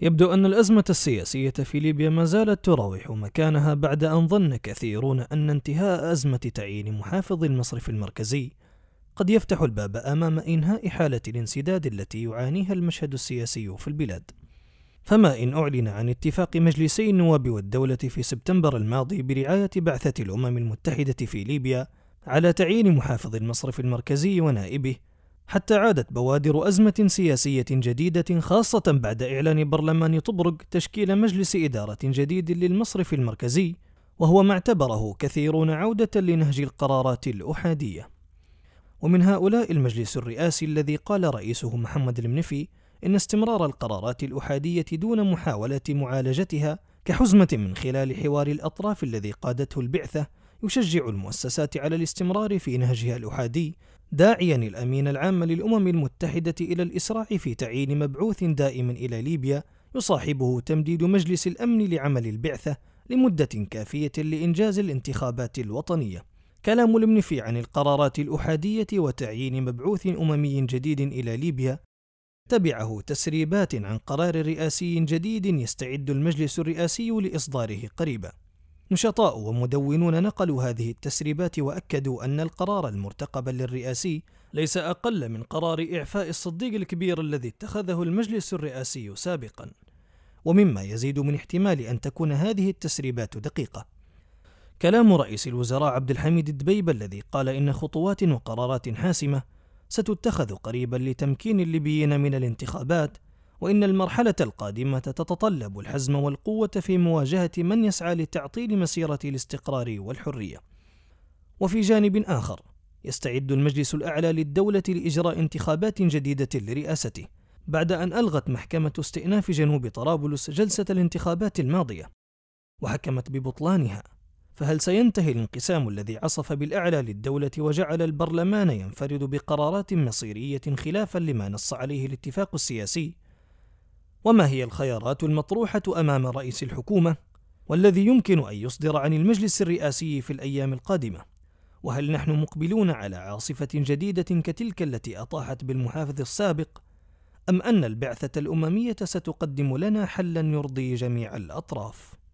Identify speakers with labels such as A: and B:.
A: يبدو أن الأزمة السياسية في ليبيا ما زالت تراوح مكانها بعد أن ظن كثيرون أن انتهاء أزمة تعيين محافظ المصرف المركزي قد يفتح الباب أمام إنهاء حالة الانسداد التي يعانيها المشهد السياسي في البلاد فما إن أعلن عن اتفاق مجلسي النواب والدولة في سبتمبر الماضي برعاية بعثة الأمم المتحدة في ليبيا على تعيين محافظ المصرف المركزي ونائبه حتى عادت بوادر أزمة سياسية جديدة خاصة بعد إعلان برلمان طبرق تشكيل مجلس إدارة جديد للمصرف المركزي وهو ما اعتبره كثيرون عودة لنهج القرارات الأحادية ومن هؤلاء المجلس الرئاسي الذي قال رئيسه محمد المنفي إن استمرار القرارات الأحادية دون محاولة معالجتها كحزمة من خلال حوار الأطراف الذي قادته البعثة يشجع المؤسسات على الاستمرار في نهجها الأحادي داعيا الأمين العام للأمم المتحدة إلى الإسراع في تعيين مبعوث دائم إلى ليبيا يصاحبه تمديد مجلس الأمن لعمل البعثة لمدة كافية لإنجاز الانتخابات الوطنية. كلام المنفي عن القرارات الأحادية وتعيين مبعوث أممي جديد إلى ليبيا تبعه تسريبات عن قرار رئاسي جديد يستعد المجلس الرئاسي لإصداره قريبا. نشطاء ومدونون نقلوا هذه التسريبات واكدوا ان القرار المرتقب للرئاسي ليس اقل من قرار اعفاء الصديق الكبير الذي اتخذه المجلس الرئاسي سابقا ومما يزيد من احتمال ان تكون هذه التسريبات دقيقه كلام رئيس الوزراء عبد الحميد الدبيب الذي قال ان خطوات وقرارات حاسمه ستتخذ قريبا لتمكين الليبيين من الانتخابات وإن المرحلة القادمة تتطلب الحزم والقوة في مواجهة من يسعى لتعطيل مسيرة الاستقرار والحرية. وفي جانب آخر، يستعد المجلس الأعلى للدولة لإجراء انتخابات جديدة لرئاسته، بعد أن ألغت محكمة استئناف جنوب طرابلس جلسة الانتخابات الماضية، وحكمت ببطلانها. فهل سينتهي الانقسام الذي عصف بالأعلى للدولة وجعل البرلمان ينفرد بقرارات مصيرية خلافا لما نص عليه الاتفاق السياسي؟ وما هي الخيارات المطروحة أمام رئيس الحكومة والذي يمكن أن يصدر عن المجلس الرئاسي في الأيام القادمة وهل نحن مقبلون على عاصفة جديدة كتلك التي أطاحت بالمحافظ السابق أم أن البعثة الأممية ستقدم لنا حلا يرضي جميع الأطراف؟